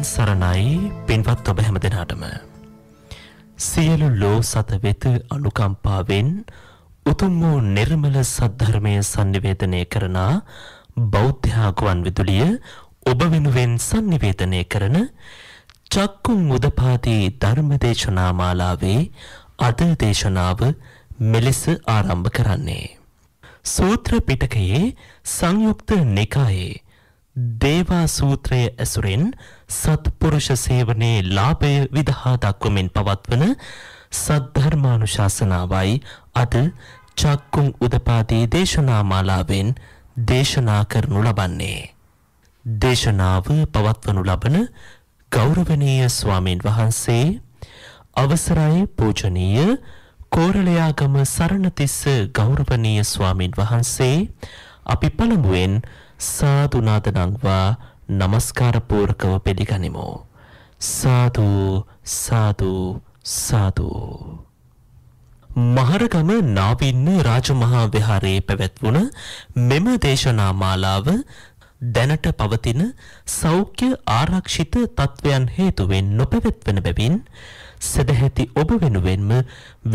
තෙරුවන් සරණයි පින්වත් ඔබ හැම දෙනාටම. සියලු ලෝ සත වෙත අනුකම්පාවෙන් උතුම් වූ නිර්මල සද්ධර්මය sannivedanaya කරන බෞද්ධයාගුවන් විදුලිය ඔබ වෙනුවෙන් sannivedanaya කරන චක්කුම් උදපාදී ධර්මදේශනා මාලාවේ අද දේශනාව මෙලෙස ආරම්භ කරන්නේ. සූත්‍ර පිටකයේ සංයුක්ත නිකායේ දේවා සූත්‍රයේ ඇසුරෙන් සත්පුරුෂ සේවනයේ ලාභය විදහා දක්වමින් පවත්වන සද්ධර්මානුශාසනාවයි අද චක්කුම් උදපාදී දේශනා මාලාවෙන් දේශනා කරනු ලබන්නේ. දේශනාව පවත්වනු ලබන ගෞරවනීය ස්වාමින් වහන්සේ අවසරයි පූජනීය කෝරළයාගම සරණතිස්ස ගෞරවනීය ස්වාමින් වහන්සේ අපි පළමුවෙන් සාතුනාතනංවා නමස්කාරපූර්කව පිළිගනිමු. සාතුූ සාතුූ සාතුූ. මහරගම නාවින්න රාජමහා විහාරයේ පැවැත්වුණ මෙම දේශනා මාලාව දැනට පවතින සෞඛ්‍ය ආරක්ෂිත තත්ත්වයන් හේතුවෙන් නොපැවැත්වෙන බැවින් සදැහැති ඔබ වෙනුවෙන්ම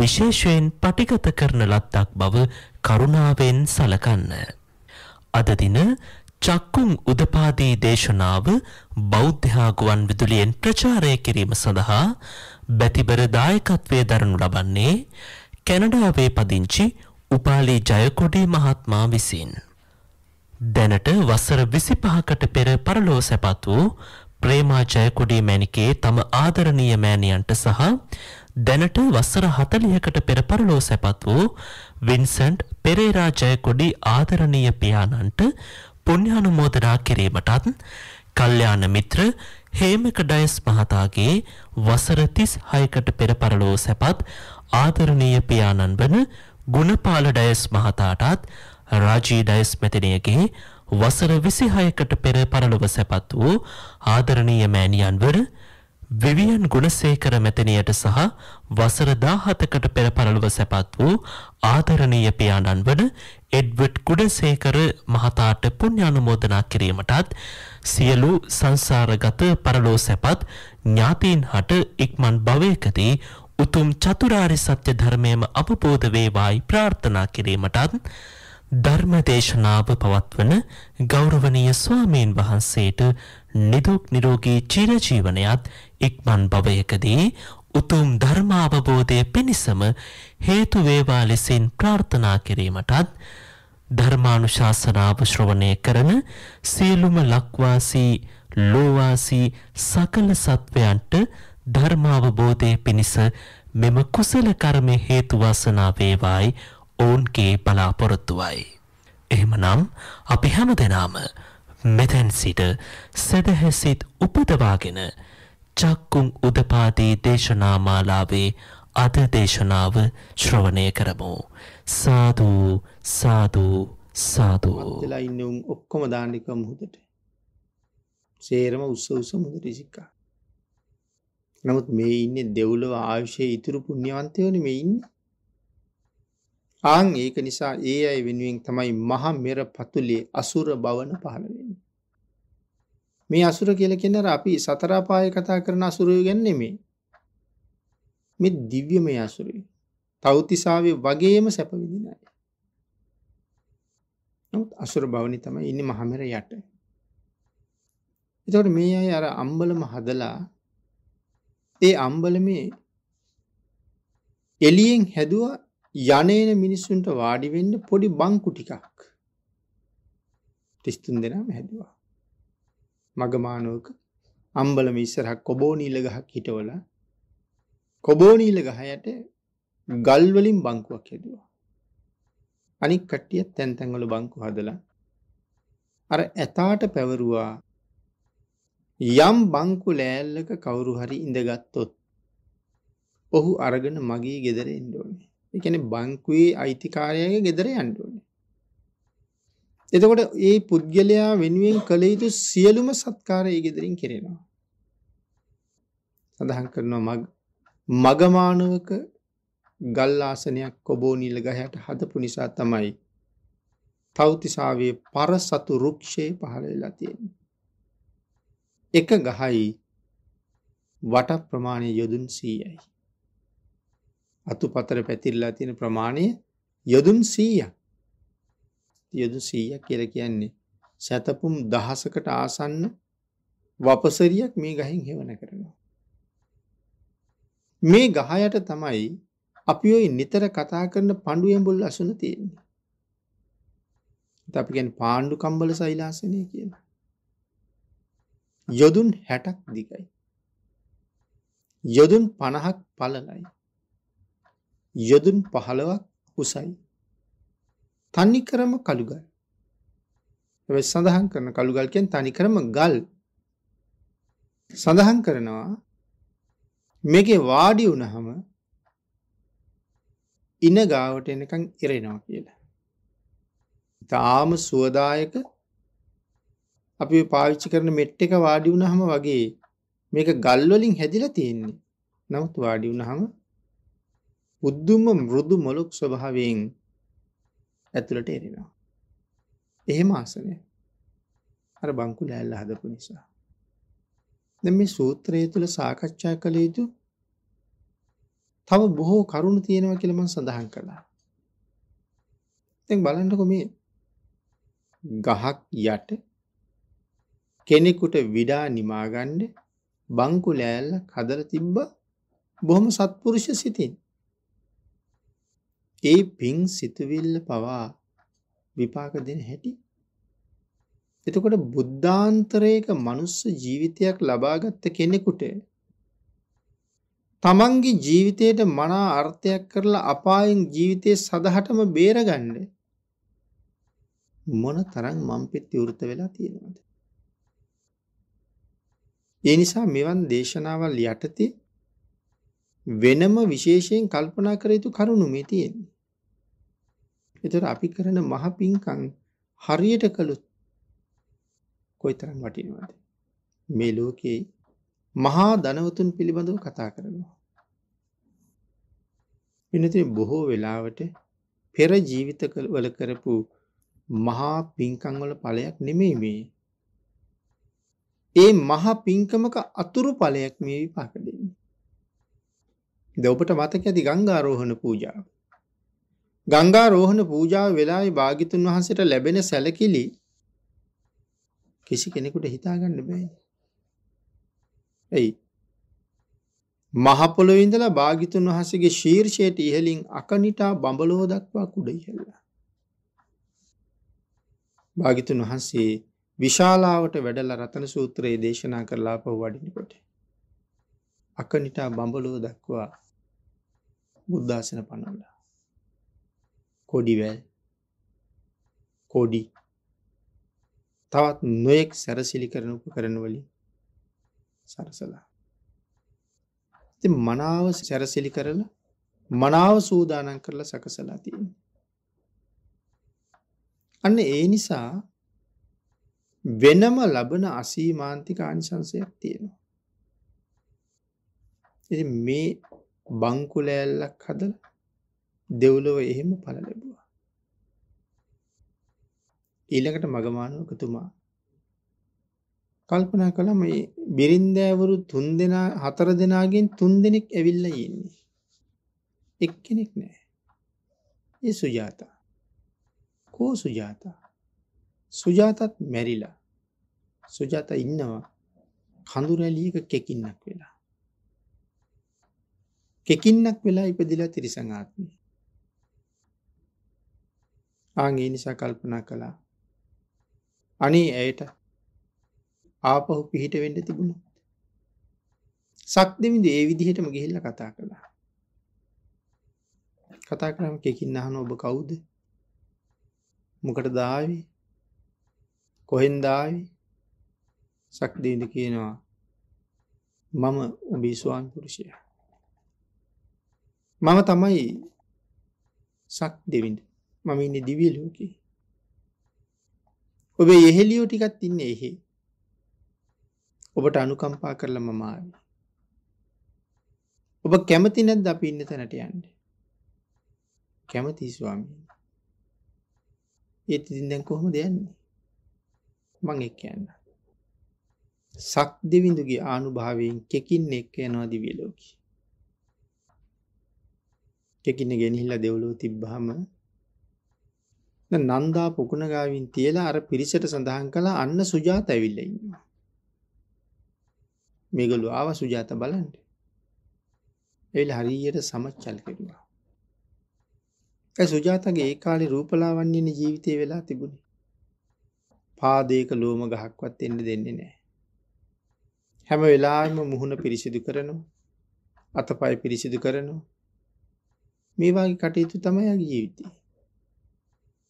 විශේෂයෙන් පටිගත කරන ලද්දක් බව කරුණාවෙන් සලකන්න. අද දින චක්කුම් උදපාදී දේශනාව බෞද්ධාගුවන් විදුලියෙන් ප්‍රචාරය කිරීම සඳහා බැතිබර දායකත්වයේ දරනු ලබන්නේ කැනඩාවේ පදිංචි උපාලි ජයකොඩි මහත්මයා විසින්. දැනට වසර 25කට පෙර පරලෝ සැපත් වූ ප්‍රේමා ජයකොඩි මැණිකේ තම ආදරණීය මෑණියන්ට සහ දැනට වසර 40කට පෙර පරලෝ සැපත් වූ වින්සන්ට් පෙරේරා ජයකොඩි ආදරණීය පියාණන්ට පුණ්‍යානුමෝදනා කිරීමටත් කල්යාණ මිත්‍ර හේමක ඩයස් මහතාගේ වසර 36කට පෙර පරලෝ සැපත් ආදරණීය පියාණන් වන ගුණපාල ඩයස් මහතාටත් රාජී ඩයස් මෙතනියගේ වසර 26කට පෙර පරලොව සැපත් වූ ආදරණීය මෑණියන්වර විවියන් ගුණසේකර මෙතනියට සහ වසර 17කට පෙර පරලොව සැපත් වූ ආදරණීය පියාණන් වන එඩ්වඩ් ගුණසේකර මහතාට පුණ්‍ය අනුමෝදනා කිරීමටත් සියලු සංසාරගත පරලොව සැපත් ඥාතීන් හට ඉක්මන් භවයකදී උතුම් චතුරාර්ය සත්‍ය ධර්මයම අවබෝධ වේවායි ප්‍රාර්ථනා කිරීමටත් ධර්ම දේශනාව පවත්වන ගෞරවනීය ස්වාමීන් වහන්සේට නිදුක් නිරෝගී චිරජීවනයත් ඉක්මන් භවයකදී උතුම් ධර්මාවබෝධය පිණිසම හේතු වේවා ලෙසින් ප්‍රාර්ථනා කිරීමටත් ධර්මානුශාසනාව ශ්‍රවණය කරන සියලුම ලක්වාසී ලෝවාසී සකල සත්වයන්ට ධර්මාවබෝධය පිණිස මෙම කුසල කර්ම හේතු වාසනා වේවායි ඔවුන්ගේ බලාපොරොත්තුවයි. එහෙමනම් අපි හැමදෙනාම මෙතැන් සිට සැදැහැසිත් උපදවාගෙන චක්කුම් උදපාදී දේශනාමාලාවේ අද දේශනාව ශ්‍රවණය කරමු. සාධූ සාධූ සාධූලා ඉන්නවුම් ඔක්කොම දාණ්ඩික මුහදට. සේරම උස්ස උස මුදට සික්කා. නමුත් මේ ඉන්න දෙව්ලව ආයුෂය ඉතුරු පුුණ්‍යවන්තයවන මේ ඉන්නේ ආං ඒක නිසා ඒ අය වෙනුවෙන් තමයි මහ මෙර පතුලේ අසුර බවන පහළවෙන්න. මේ අසුර කියල කෙනර අපි සතරාපාය කතා කරන අසුරය ගැන්නෙමේ. මෙ දිව්‍ය මේ අසුරේ තෞතිසාාවේ වගේම සැපවිදිනයි. නොත් අසුර භවනි තමයි ඉන්න මහමෙර යට. එතවට මේ අය අර අම්බලම හදලා ඒ අම්බල මේ එලියෙන් හැදවා යනේන මිනිස්සුන්ට වාඩි වෙන්න පොඩි බංකු ටිකක් තිස්තුන් දෙනාම හැදවා. මගමානුවක අම්බල මිස්සරහක් කොබෝනීල ගහක් හිටවල කොබෝනීල ගහයට ගල්වලින් බංකුවක් හෙදවා. අනික් කට්ටියත් තැන්තැන්වල බංකු හදලා අර ඇතාට පැවරුවා යම් බංකු ලෑල්ලක කවුරු හරි ඉඳගත්තොත් ඔහු අරගෙන මගේ ගෙදර එන්න ඕනේ. ඒ කියන්නේ බංකුවේ අයිතිකාරයාගේ ගෙදර යන්න ඕනේ. එතකොට ඒ පුද්ගලයා වෙනුවෙන් කළ යුතු සියලුම සත්කාර ඒ ගෙදරින් කෙරෙනවා. සඳහන් කරනවා මගමානවක ගල් ආසනයක් කොබෝනිල ගහයට හදපු නිසා තමයි තවතිසාවේ පරසතු රුක්ෂේ පහළ වෙලා තියෙන්නේ. එක ගහයි වට ප්‍රමාණය යොදුන් 100යි. අතු පතර පැතිරලා තියෙන ප්‍රමාණය යොදුන් සීය යොදු සීය කියර කියන්නේ සැතපුම් දහසකට ආසන්න වපසරියක් මේ ගහින් හෙවන කරනවා. මේ ගහයට තමයි අපි ඔයි නිතර කතා කරන පණ්ඩුවම්බුල් අසුන තියෙන්නේ. අපි ගැන පාණ්ඩු කම්බල සයිලාසනය කියන. යොදුන් හැටක් දිකයි. යොදුන් පණහක් පලලයි. යොදුන් 15ක් උසයි. තනිකරම කළුගල්. ඒ සඳහන් කරන කළුගල් කියන්නේ තනිකරම ගල්. සඳහන් කරනවා මේකේ වාඩි වුණහම ඉන ගාවට එනකන් ඉරෙනවා කියලා. තාම සුවදායක අපි පාවිච්චි කරන මෙට් එක වාඩි වුණහම වගේ මේක ගල් වලින් හැදිලා තියෙන්නේ. නමුත් වාඩි වුණහම බුද්ධුම මෘදු මොලුක් ස්වභාවයෙන් ඇතුළට එරෙනවා. එහෙම ආසනය අර බංකු ලෑල්ල හදපු නිසා. දැන් මේ සූත්‍රය තුළ සාකච්ඡා කළ යුතු තව බොහෝ කරුණු තියෙනවා කියලා මම සඳහන් කළා. දැන් බලන්නකෝ මේ ගහක් යට කෙනෙකුට විඩා නිමා ගන්න බංකු ලෑල්ලක් හදලා තිබ්බ බොහොම සත්පුරුෂ සිතින්. ඒ පිං සිතුවිල්ල පවා විපාක දෙන හැටි. එතකොට බුද්ධාන්තරයක මනුස්ස ජීවිතයක් ලබාගත්ත කෙනෙකුට තමන්ගේ ජීවිතයට මනා අර්ථයක් කරලා අපායෙන් ජීවිතයේ සදහටම බේරගන්න මොන තරම් මම්පෙත් විවෘත වෙලා තියෙනවද? ඒ නිසා මෙවන් දේශනාවල් යටතේ වෙනම විශේෂයෙන් කල්පනා කර යුතු කරුණු මේ තියෙන්නේ. ඒතර අපි කරන මහ පිංකම් හරියට කළොත් කොයිතරම් වටිනවද? මේ ලෝකේ මහා ධනවතුන් පිළිබඳව කතා කරනවා. වෙනතින් බොහෝ වෙලාවට පෙර ජීවිතවල කරපු මහා පිංකම් වල ඵලයක් නෙමෙයි මේ. ඒ මහා පිංකමක අතුරු ඵලයක් මේ විපාකද. ද ඔබට මතක ඇති ගංගාරෝහණ පූජාව. ගංගාරෝහණ පූජාව වෙලාවේ භාගිතුන් වහන්සේට ලැබෙන සැලකිලි කිසි කෙනෙකුට හිතාගන්න බෑ. ඇයි මහපොළොව ඉඳලා භාගිතුන් වහන්සේගේ ශීර්ෂයට ඉහලින් අකනිටා බඹලෝ දක්වා කුඩ ඉහළලා. භාගිතුන් වහන්සේ විශාලාවට වැඩලා රතන සූත්‍රයේ දේශනා කරලා පහු වඩිනකොට අකනිටා බඹලෝ දක්වා බුද්ධාසන පනන්න කොඩිවැල් කෝඩි තවත් නොයෙක් සැරසිලි කරන උපකරණවලින් සරසලා ඉතින් මනාව සැරසිලි කරලා මනාව සූදානම් කරලා සකසලා තියෙනවා අන්න ඒ නිසා වෙනම ලබන අසීමාන්තික ආනිසංසයක් තියෙනවා ඉතින් මේ බංකු ලෑල්ලක් හදලා දෙව්ලොව එහෙම පල ලැබුවා. ඊළඟට මගමානවකතුමා කල්පනා කළා මේ බිරින්දෑවරු 3 දෙනා 4 දෙනාගෙන් 3 දෙනෙක් ඇවිල්ලා ඉන්නේ. එක්කෙනෙක් නෑ. ඒ සුජාතා. කෝ සුජාතා. සුජාතත් මැරිලා. සුජාතා ඉන්නවා කඳුරැලියක කෙකින්නක් වෙලා. කෙකින්නක් වෙලා ඉපදිලා තිරිසන් ආත්මේ. ආන් ඒ නිසා කල්පනා කළා. අනේ ඇයට ආපහු පිහිට වෙන්න තිබුණා. සක්දෙවිඳ ඒ විදිහටම ගිහිල්ලා කතා කළා. කතා කරාම කෙකින්න අහන ඔබ කවුද? මොකටද ආවේ? කොහෙන්ද ආවේ? සක්දෙවිඳ කියනවා මම ඔබේ ස්වාමි පුරුෂයා. මම තමයි සක් දෙවිඳ. මම ඉන්නේ දිව්‍ය ලෝකේ. ඔබේ එහෙලියෝ ටිකක් ඉන්නේ එහි. ඔබට අනුකම්පා කරලා මම ආවේ. ඔබ කැමති නැද්ද අපි ඉන්න තැනට යන්න? කැමතියි ස්වාමීනි. ඒත් ඉතින් දැන් කොහොමද යන්නේ? මං එක්ක යන්න. සක් දෙවිඳුගේ ආනුභාවයෙන් කෙකින් එක්ක යනවා දිව්‍ය ලෝකේ. කෙකින ගෙනහිල්ලා දෙව්ලොව තිබ්බහම නන්දා පොකුණ ගාවින් තියලා අර පිරිසට සඳහන් කළා අන්න සුජාත ඇවිල්ලා ඉන්නවා. මේගොල්ලෝ ආව සුජාත බලන්න. ඒවිල හරියට සමච්චල් කෙරුවා. ඒ සුජාතගේ ඒ කාලේ රූපලාවන්‍යන ජීවිතේ වෙලා තිබුණේ. පාදයක ලෝම ගහක්වත් එන්න දෙන්නේ නැහැ. හැම වෙලාවෙම මුහුණ පිරිසිදු කරනවා. අතපය පිරිසිදු කරනවා. මේ වගේ කටයුතු තමයි යාගේ ජීවිතේ.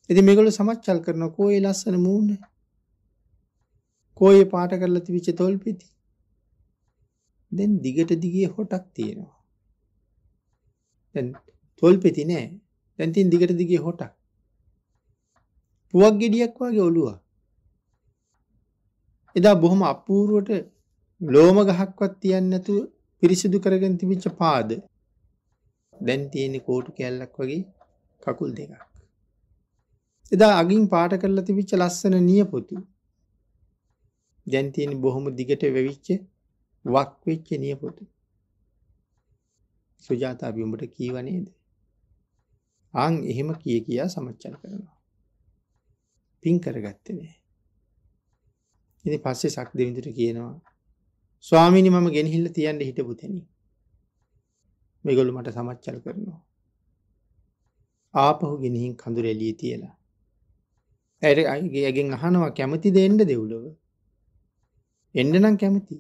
ඉතින් මේගොල්ලෝ සමච්චල් කරන කෝයේ ලස්සන මූණ. කෝයේ පාට කරලා තිබිච්ච තොල්පෙති. දැන් දිගට දිගේ හොටක් තියෙනවා. දැන් තොල්පෙති නෑ. දැන් තියෙන දිගට දිගේ හොටක්. පුවක් ගෙඩියක් වගේ ඔළුවක්. එදා බොහොම අපූර්වට ලෝම ගහක්වත් තියන්නේ නැතුව පිරිසිදු කරගෙන තිබිච්ච පාද දැන් තියෙන කෝටු කැල්ලක් වගේ කකුල් දෙකක්. එදා අගින් පාට කරලා තිබිච්ච ලස්සන නියපොතු. දැන් තියෙන බොහොම දිගට වෙවිච්ච වක් වෙච්ච නියපොතු. සුජාතා අපි උඹට කීව නේද? ආන් එහෙම කිය කියා සමච්චල් කරනවා. පින් කරගත්තේ නෑ. ඉතින් පස්සේ සක් දෙවිඳුට කියනවා ස්වාමීනි මම ගෙනහිල්ල තියන්න හිටපු තැනින් මේගොල්ල මට සමච්චල් කරනවා. ආපහු ගෙනහින් කඳුර එලිය තියලා. ඇයට අයගේ ඇගෙන් අහනවා කැමති දෙන්න දෙව්ලොව. එන්න නම් කැමති.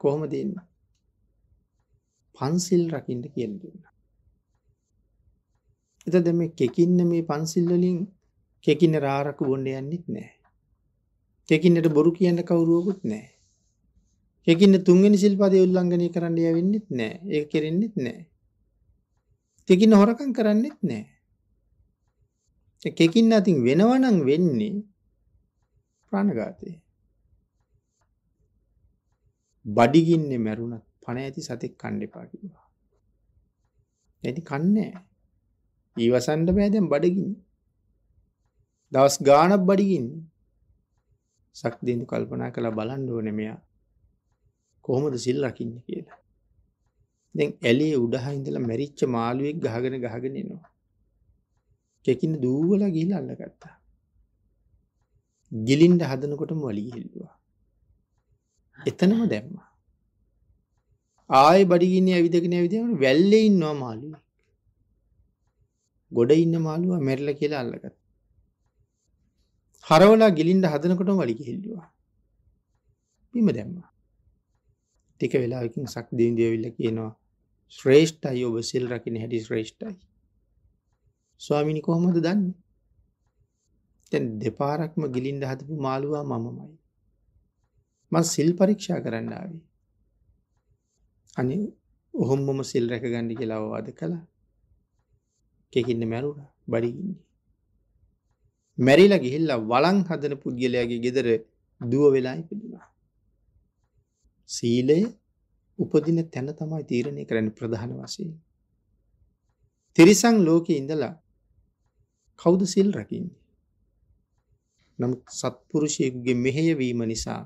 කොහොම දෙන්න. පන්සිල් රකිින්ට කියන්න දෙන්න. එත දෙම කෙකින්න මේ පන්සිල්වලින් කෙකින්න රාරක බොන්ඩ යන්නෙත් නෑ. කෙකින්නට බොරු කියන්න කවුරුවකුත් නෑ. ඒකින්න තුන්වෙනි සිල්පදේ උල්ලංඝනය කරන්න යවෙන්නෙත් නැහැ. ඒක කෙරෙන්නෙත් නැහැ. ඒකින්න හොරකම් කරන්නෙත් නැහැ. ඒකකින් නැතිනම් වෙනවනම් වෙන්නේ ප්‍රාණඝාතය. බඩගින්නේ මැරුණත් පණ ඇති සතෙක් කන්න එපා කිව්වා. එනි කන්නේ. ඊවසන්න බෑ දැන් බඩගින්නේ. දවස් ගාණක් බඩගින්නේ. සක් දින්දු කල්පනා කළා බලන්න ඕනේ මෙයා. කොහොමද සිල් රකින්නේ කියලා. දැන් ඇලේ උඩහා ඉඳලා මැරිච්ච මාළුවෙක් ගහගෙන ගහගෙන එනවා. කෙකින දූවලා ගිහිල්ලා අල්ලගත්තා. ගිලින්න හදනකොටම වලි ගිහිල්ලුවා. එතනම දැම්මා. ආයේ බඩගින්නේ ඇවිදගෙන ඇවිදගෙන වැල්ලේ ඉන්නවා මාළුවෙක්. ගොඩ ඉන්න මාළුවා මැරිලා කියලා අල්ලගත්තා. හරවලා ගිලින්න හදනකොටම වලි ගිහිල්ලුවා. බිම දැම්මා. ටික වෙලාකින් සක් දෙවිදියවිල්ල කියනවා ශ්‍රේෂ්ඨයි ඔබ සිල් රකින හැටි ශ්‍රේෂ්ඨයි ස්වාමිනි කොහොමද දන්න තැන් දෙපාරක්ම ගිලින්ද හතපු මාළුවා මමමයි මං සිල් පරීක්ෂා කරන්නාවේ අනි ඔහොම්මම සිල් රැක ගණ්ඩි කියලාවවාද කළා කෙකින්න මැරුණ බඩිගින්නේ මැරිලා ගිහිල්ලා වලං හදන පුද්ගලයාගේ ගෙදර දුව වෙලා ඉපදුනා සීලය උපදින තැන තමයි තීරණය කරන්න ප්‍රධාන වශයෙන්. තිරිසං ලෝකේ ඉඳලා කවුද සිල් රකින්නේ? නමුත් සත්පුරුෂයෙකුගේ මෙහෙයවීම නිසා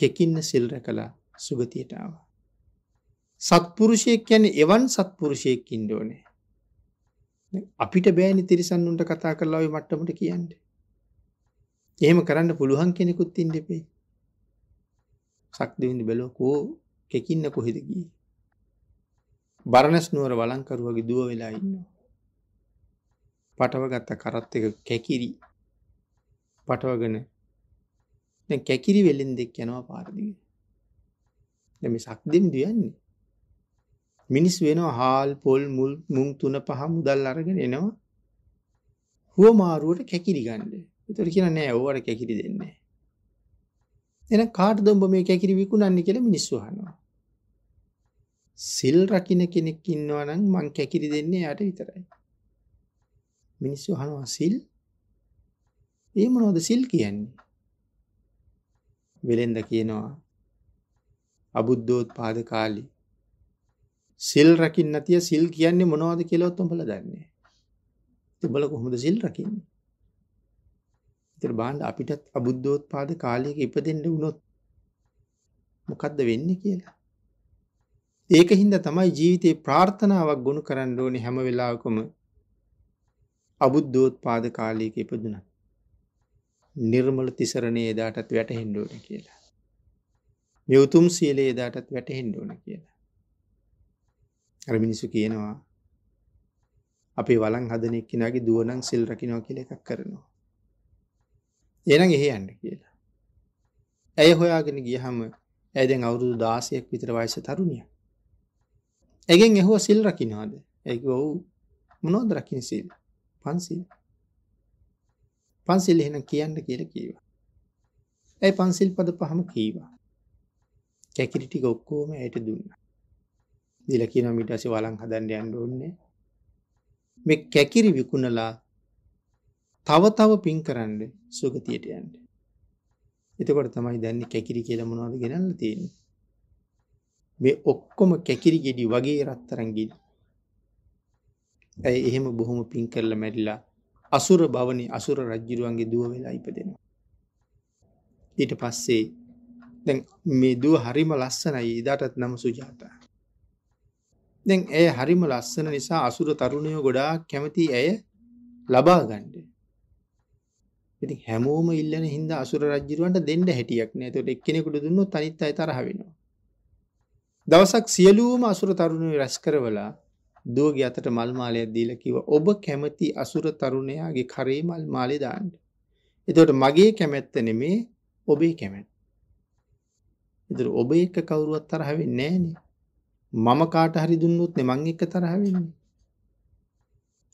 කෙකින්න සිල් රැකලා සුගතියට ආවා. සත්පුරුෂයෙක් කියන්නේ එවන් සත්පුරුෂයෙක් ඉන්න ඕනේ. අපිට බෑනේ තිරිසන් උන්ට කතා කරලා ওই මට්ටමට කියන්නේ. එහෙම කරන්න පුළුවන් කෙනෙකුත් ඉන්න එපේ. සක්දෙවිඳ බැලුවකෝ කෙකින්න කොහෙද ගියේ බරණැස් නුවර වළංකරුවගේ දුව වෙලා ඉන්නවා පටවගත්ත කරත් එක කැකිරි පටවගෙන දැන් කැකිරි වෙලෙන් දෙක් යනවා පාර දිගේ දැන් මේ සක්දෙවිඳ යන්නේ මිනිස් වෙනවා හාල් පොල් මුල් මුං තුන පහ මුදල් අරගෙන එනවා හුවමාරුවට කැකිරි ගන්න. ඒතර කියන නෑ ඕවට කැකිරි දෙන්නේ එහෙනම් කාටද උඹ මේ කැකිරි විකුණන්නේ කියලා මිනිස්සු අහනවා. සිල් රකින්න කෙනෙක් ඉන්නවා නම් මං කැකිරි දෙන්නේ එයාට විතරයි. මිනිස්සු අහනවා සිල්? ඒ මොනවද සිල් කියන්නේ? වෙලෙන්ද කියනවා අබුද්ධෝත්පාද කාලේ සිල් රකින්න තිය සිල් කියන්නේ මොනවද කියලාවත් උඹලා දන්නේ. ඉතින් උඹලා කොහොමද සිල් රකින්නේ? ඉතින් බලන්න අපිටත් අබුද්ධෝත්පාද කාලයක ඉපදෙන්න වුණොත් මොකද්ද වෙන්නේ කියලා. ඒකින්ද තමයි ජීවිතේ ප්‍රාර්ථනාවක් ගොනු කරන්න ඕනේ හැම වෙලාවකම අබුද්ධෝත්පාද කාලයක ඉපදුණා. නිර්මල තිසරණේ එදාටත් වැටහෙන්න ඕනේ කියලා. මේ උතුම් සීලේ එදාටත් වැටහෙන්න ඕනේ කියලා. අර මිනිස්සු කියනවා අපේ වළං හදන එක්කිනාගේ දුවනම් සිල් රකින්නවා කියලා එකක් කරනවා. එන ගෙහයන්න කියලා. ඇය හොයාගෙන ගියහම ඇදැන් අවුරුදු දාසයක් විතර වයිස තරුණිය. ඇගෙන් එහුව සිල් රකිනවාද ඇක ඔවු මොනෝද රකින සිල් පන්සිල් පන්සිල් එහෙන කියන්න කියල කීවා. ඇයි පන්සිල් පද පහම කීවා. කැකිරිටි ගොක්කෝම ඇයට දුන්න. දිලකින මිටසි වලං හදන්ඩ අන්ඩ ඔන්නේ මෙ කැකිරි විකුණලා තව තව පින් කරන්න සුගතියට යන්න. එතකොට තමයි දැන් කැකිරි කියලා මොනවද ගෙනල්ලා තියෙන්නේ. මේ ඔක්කොම කැකිරි ගෙඩි වගේ රත්තරන් ගිනි. ඇයි එහෙම බොහොම පින් කරලා මැරිලා අසුර භවනි අසුර රජ්ජිරුවන්ගේ දුව වෙලා ඉපදෙනවා. ඊට පස්සේ දැන් මේ දුව හරිම ලස්සනයි ඉදාටත් නම සුජාතා. දැන් ඇය හරිම ලස්සන නිසා අසුර තරුණයෝ ගොඩාක් කැමති ඇය ලබා ගන්න. ඉතින් හැමෝම ඉල්ලන හින්දා අසුර රජුරවන්ට දෙන්න හැටියක් නෑ. ඒතකොට එක්කෙනෙකුට දුන්නොත් අනිත් අය තරහ වෙනවා. දවසක් සියලුම අසුර තරුණයෝ රැස් කරවලා දුවගේ අතට මල් මාලයක් දීලා කිව්වා ඔබ කැමති අසුර තරුණයාගේ කරේ මල් මාලේ දාන්න. එතකොට මගේ කැමැත්ත නෙමේ ඔබේ කැමැත්ත. ඒතර ඔබ එක්ක කවුරුවත් තරහ වෙන්නේ මම කාට හරි දුන්නොත් නේ මං එක්ක තරහ වෙන්නේ.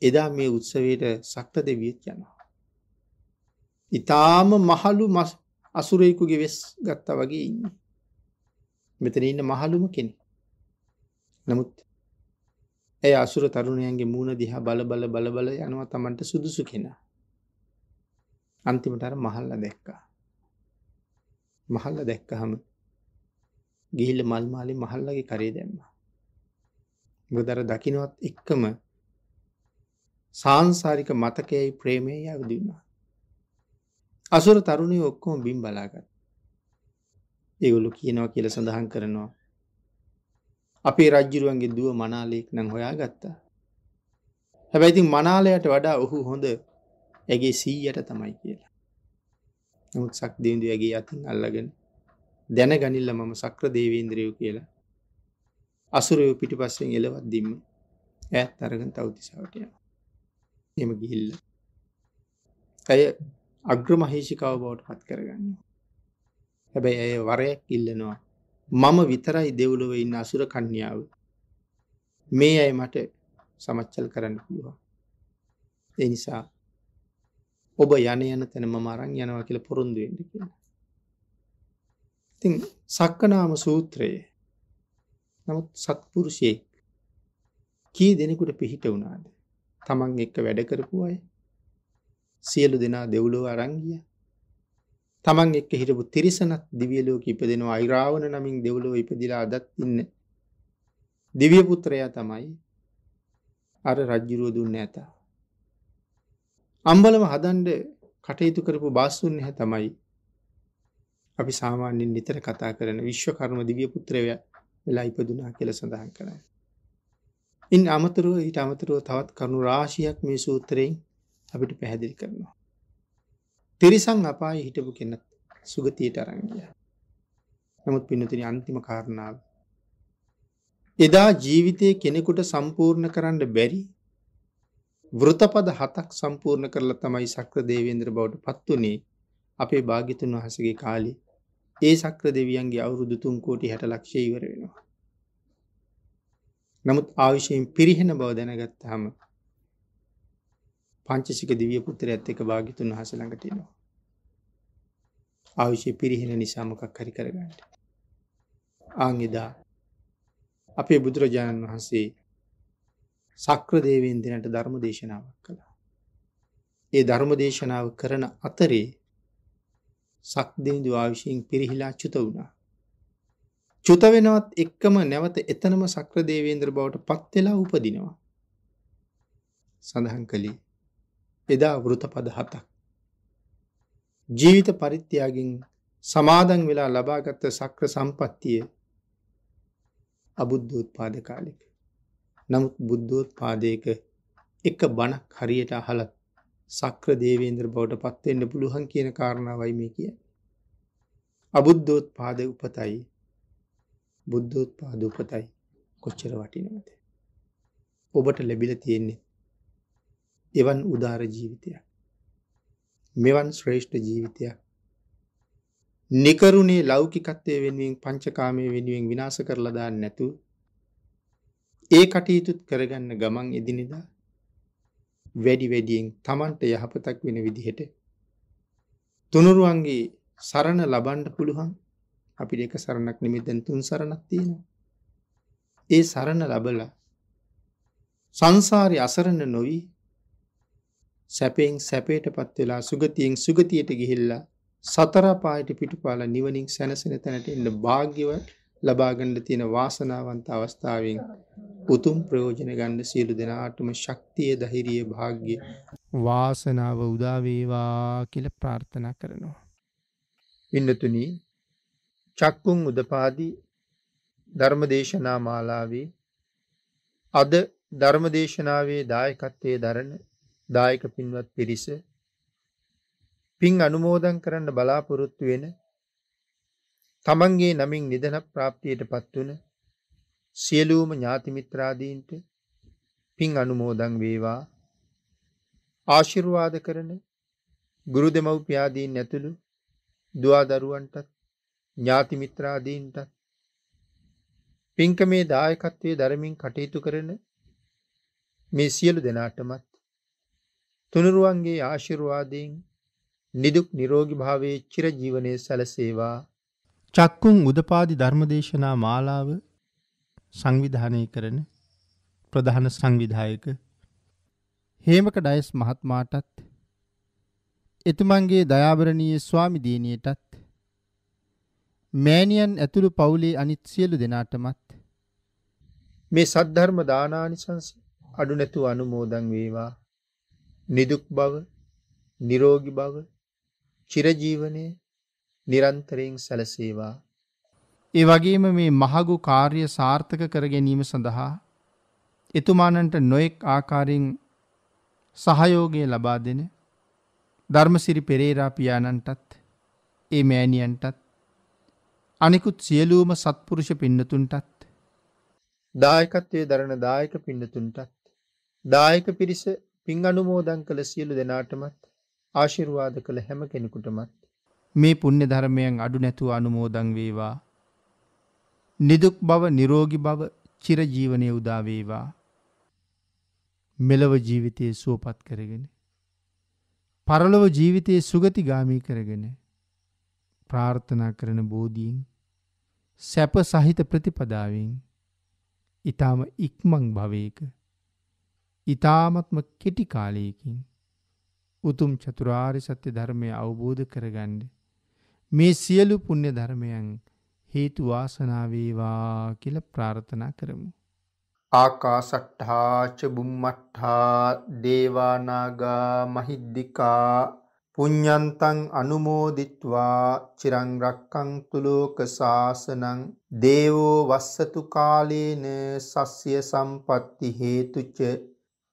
එදා මේ උත්සවයට සක්ත දෙවියෙක් යනවා. ඉතාම මහලු මස් අසුරයෙකුගේ වෙස් ගත්තා වගේ ඉන්න. මෙතන ඉන්න මහලුම කෙනෙ. නමුත් ඇය අසුර තරුණයන්ගේ මූුණ දිහා බල බල බල බල යනවා තමන්ට සුදුසු කෙනා. අන්තිමටර මහල්ල දැක්කා. මහල්ල දැක්කහම ගිහිල්ල මල්මාලි මහල්ලගේ කරේ දැම්ම. බුදර දකිනවත් එක්කම සාංසාරික මතකයයි ප්‍රේමය යගදින්නා. අසුර තරුණය ඔක්කොම බිම් බලාගත් ඒගොලු කියනවා කියල සඳහන් කරනවා අපේ රජ්ජිරුවන්ගේ දුව මනාලයෙක් නං හොයා ගත්තා හැබැයිතින් මනාලයට වඩා ඔහු හොඳ ඇගේ සීයට තමයි කියලා නමුත් සක් දේන්දු ඇගේ අතින් අල්ලගෙන දැන ගනිල්ල මම සක්‍ර දේවේන්ද්‍රියව කියලා අසුරයෝ පිටිපස්සෙන් එලවත්දිම ඇත් තරගන් තවතිසාටය එම ගිහිල්ල ඇය අග්‍රමහේෂිකාව බවට පත් කරගන්නවා. හැබැයි ඇය වරයක් ඉල්ලනවා. මම විතරයි දෙව්ලොව ඉන්න අසුර කන්‍යාව. මේ අය මට සමච්චල් කරන්න පුළුවන්. ඒ නිසා ඔබ යන යන තැන මම අරන් යනවා කියලා පොරොන්දු වෙන්න කියලා. ඉතින් සක්කනාම සූත්‍රයේ නමුත් සත්පුරුෂයෙක් කී දෙනෙකුට පිහිට වුණාද? තමන් එක්ක වැඩ කරපු අය සියලු දෙනා දෙව්ලොව අරන් ගියා. තමන් එක්ක හිටපු තිරිසනත් දිව්‍ය ලෝකෙ ඉපදෙනවා අයිරාවණ නමින් දෙව්ලොව ඉපදිලා අදත් ඉන්නේ. දිව්‍ය පුත්‍රයා තමයි අර රජ්ජුරුව දුන්න ඇතා. අම්බලම හදන්ඩ කටයුතු කරපු බාස්තුන්හ තමයි අපි සාමාන්‍යෙන් නිතර කතා කරන විශ්ව කර්ම දිවිය පුත්‍රවය වෙලා ඉපදුනා කියල සඳහන් කරයි. ඉන් අමතරුව ඊට අමතරුව තවත් කරුණු රාශියක් මේ සූත්‍රයෙන් අපිට පැහැදිලි කරනවා. තිරිසං අපායි හිටපු කෙන සුගතියට අරංගිය. නමුත් පිනතින අන්තිම කාරණාව. එදා ජීවිතය කෙනෙකුට සම්පූර්ණ කරන්න බැරි වෘතපද හතක් සම්පූර්ණ කරලා තමයි සක්‍ර දේවේන්ද්‍ර බවට පත්වනේ අපේ භාගිතුන් වහසගේ කාලි ඒ සක්‍ර දෙවියන්ගේ අවුරුදු තුන් කෝටි හැට ලක්ෂය ඉවර වෙනවා. නමුත් ආවිශයෙන් පිරිහෙන බව දැනගත්තාම පංචසික දිවිය පුත්තර ඇත් එක භාගිතුන් වහස ළඟටයනවා. ආවිශ්‍ය පිරිහෙන නිසාමකක් හරි කරගන්නට. ආංගෙදා අපේ බුදුරජාණන් වහන්සේ සක්‍රදේවෙන් දෙනට ධර්ම දේශනාවක් කළා. ඒ ධර්ම දේශනාව කරන අතරේ සක්දේදු ආවිශයෙන් පිරිහිලා චුත වුණා. චුත වෙනවත් එක්කම නැවත එතනම සක්‍රදේවේන්ද්‍ර බවට පත්වෙලා උපදිනවා. සඳහන් කළේ එදා වෘතපද හතක්. ජීවිත පරිත්‍යාගින් සමාදන් වෙලා ලබාගත්ත සක්‍ර සම්පත්තිය අබුද්ධෝත්පාද කාලෙක. නමුත් බුද්ධෝත්පාදයක එක බණක් හරියට අහලත් සක්‍ර දේවේන්ද්‍ර බවට පත්වෙන්න පුළුවන් කියන කාරණාවයි මේ කිය. අබුද්ධෝත්පාද උපතයි බුද්ධෝත්පාද උපතයි කොච්චර වටිනවද. ඔබට ලැබිල තියෙන්නේ එවන් උදාර ජීවිතයක්. මෙවන් ශ්‍රේෂ්ඨ ජීවිතයක්. නිකරුණේ ලෞකිකත්වය වෙනුවෙන් පංචකාමය වෙනුවෙන් විනාශ කරලා දාන්න නැතු. ඒ කටයුතුත් කරගන්න ගමන් එදිනෙදා වැඩි වැඩියෙන් Tamanට යහපතක් වෙන විදිහට තුනුරුවන්ගේ සරණ ලබන්න පුළුවන් අපිට එක සරණක් නෙමෙයි දැන් තුන් සරණක් තියෙනවා. ඒ සරණ ලැබලා සංසාරේ අසරණ නොවි සැපෙන් සැපයටපත් වෙලා සුගතියෙන් සුගතියට ගිහිල්ලා සතර පායට පිටුපාලා නිවනින් සැනසෙන තැනට එන්න වාග්යවත් ලබා ගන්න තියෙන වාසනාවන්ත අවස්ථාවෙන් උතුම් ප්‍රයෝජන ගන්න සියලු දෙනාටම ශක්තිය ධෛර්යය වාග්ය වාසනාව උදා වේවා කියලා ප්‍රාර්ථනා කරනවා. ඉන්නතුනි චක්කුම් උදපාදි ධර්මදේශනා මාලාවේ අද ධර්මදේශනාවේ දායකත්වයේ දරන දායක පින්වත් පිරිස පින් අනුමෝදන් කරන්න බලාපොරොත්තු වෙන තමන්ගේ නමින් නිදන ප්‍රාප්තියට පත්වන සියලූම ඥාතිමිත්‍රාදීන්ට පින් අනුමෝදන් වේවා ආශිර්වාද කරන ගුරු දෙමව්පියාදීන් ඇතුළු දවාදරුවන්ටත් ඥාතිමිත්‍රාදීන්ටත් පින්ක මේ දායකත්වය දරමින් කටයුතු කරන මේ සියලු දෙනාටමත් තුනුරුවන්ගේ ආශිර්වාදයෙන් නිදුක් නිරෝගි භාවයේ චිරජීවනය සැලසේවා චක්කුන් උදපාදි ධර්මදේශනා මාලාව සංවිධානය කරන ප්‍රධාන සංවිධායක හේමක ඩයස් මහත්මාටත් එතුමන්ගේ දයාවරණීය ස්වාමි දිනියටත් මෑණියන් ඇතුළු පවුලේ අනිත් සියලු දෙනාටමත් මේ සද්ධර්ම දානානිසංස අඩු නැතුව අනුමෝදන් වේවා නිදුක් බව නිරෝගි බව චිරජීවනය නිරන්තරයෙන් සැලසේවා. ඒ වගේම මේ මහගු කාර්ය සාර්ථක කර ගැනීම සඳහා එතුමානන්ට නොයෙක් ආකාරයෙන් සහයෝගය ලබා දෙන ධර්මසිරි පෙරේරා පියාණන්ටත් ඒ මෑණියන්ටත් අනිකුත් සියලූම සත්පුරුෂ පින්නතුන්ටත් දායකත්වය දරණ දායක පින්නතුන්ටත් දායක පිරිස පින් අනුමෝදන් කළ සියලු දෙනාටමත් ආශිර්වාද කළ හැම කෙනෙකුටමත් මේ පුණ්‍ය ධර්මයන් අඩු නැතුව අනුමෝදන් වේවා. නිදුක් බව නිරෝගී බව චිරජීවනයේ උදා වේවා. මෙලව ජීවිතයේ සුවපත් කරගෙන පරලොව ජීවිතයේ සුගතිගාමී කරගෙන ප්‍රාර්ථනා කරන බෝධීන් සැප සහිත ප්‍රතිපදාවෙන් ඊටාම ඉක්මන් භවයක ඉතාමත්ම කෙටිකාලයකින් උතුම් චතුරාරි සත්‍ය ධර්මය අවබෝධ කරගන්ඩ. මේ සියලු පුුණ්‍ය ධර්මයන් හේතු වාසනාවේවා කියල ප්‍රාර්ථනා කරමු. ආකාසට්ඨාච බුම්මට්ඨා දේවානාගා මහිද්දිකා පුඤ්ඤන්තං අනුමෝදිත්වා චිරංගක්කන්තු ලෝක සාසනං දේවෝ වස්සතු කාලේන සස්්‍ය සම්පatti හේතුච